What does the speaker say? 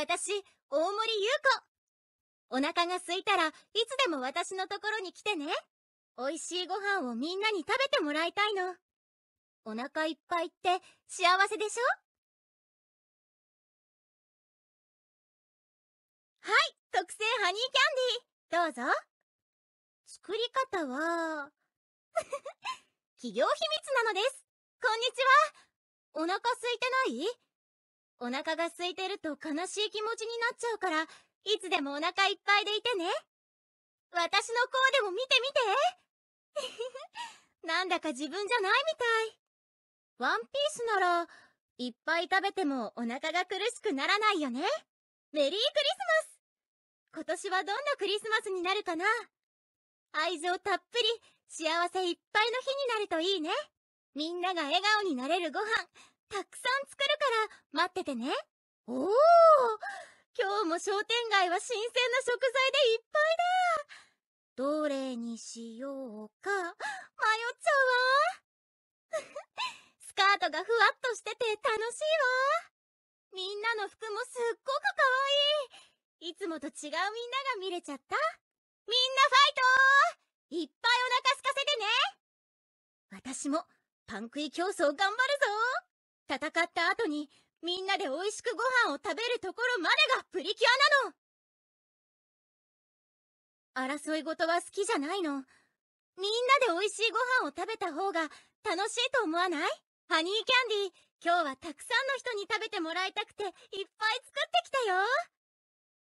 私、大森優子。お腹が空いたらいつでも私のところに来てね。美味しいご飯をみんなに食べてもらいたいの。お腹いっぱいって幸せでしょはい、特製ハニーキャンディー、どうぞ。作り方は、企業秘密なのです。こんにちは。お腹空いてないお腹が空いてると悲しい気持ちになっちゃうから、いつでもお腹いっぱいでいてね。私のコーデも見てみて なんだか自分じゃないみたい。ワンピースなら、いっぱい食べてもお腹が苦しくならないよね。メリークリスマス今年はどんなクリスマスになるかな愛情たっぷり、幸せいっぱいの日になるといいね。みんなが笑顔になれるご飯、たくさん作るから待っててねおお今日も商店街は新鮮な食材でいっぱいだどれにしようか迷っちゃうわ スカートがふわっとしてて楽しいわみんなの服もすっごくかわいいいつもと違うみんなが見れちゃったみんなファイトいっぱいお腹すかせてね私もパン食い競争頑張るぞ戦った後にみんなで美味しくご飯を食べるところまでがプリキュアなの争い事は好きじゃないの。みんなで美味しいご飯を食べた方が楽しいと思わないハニーキャンディー、今日はたくさんの人に食べてもらいたくていっぱい作ってきたよ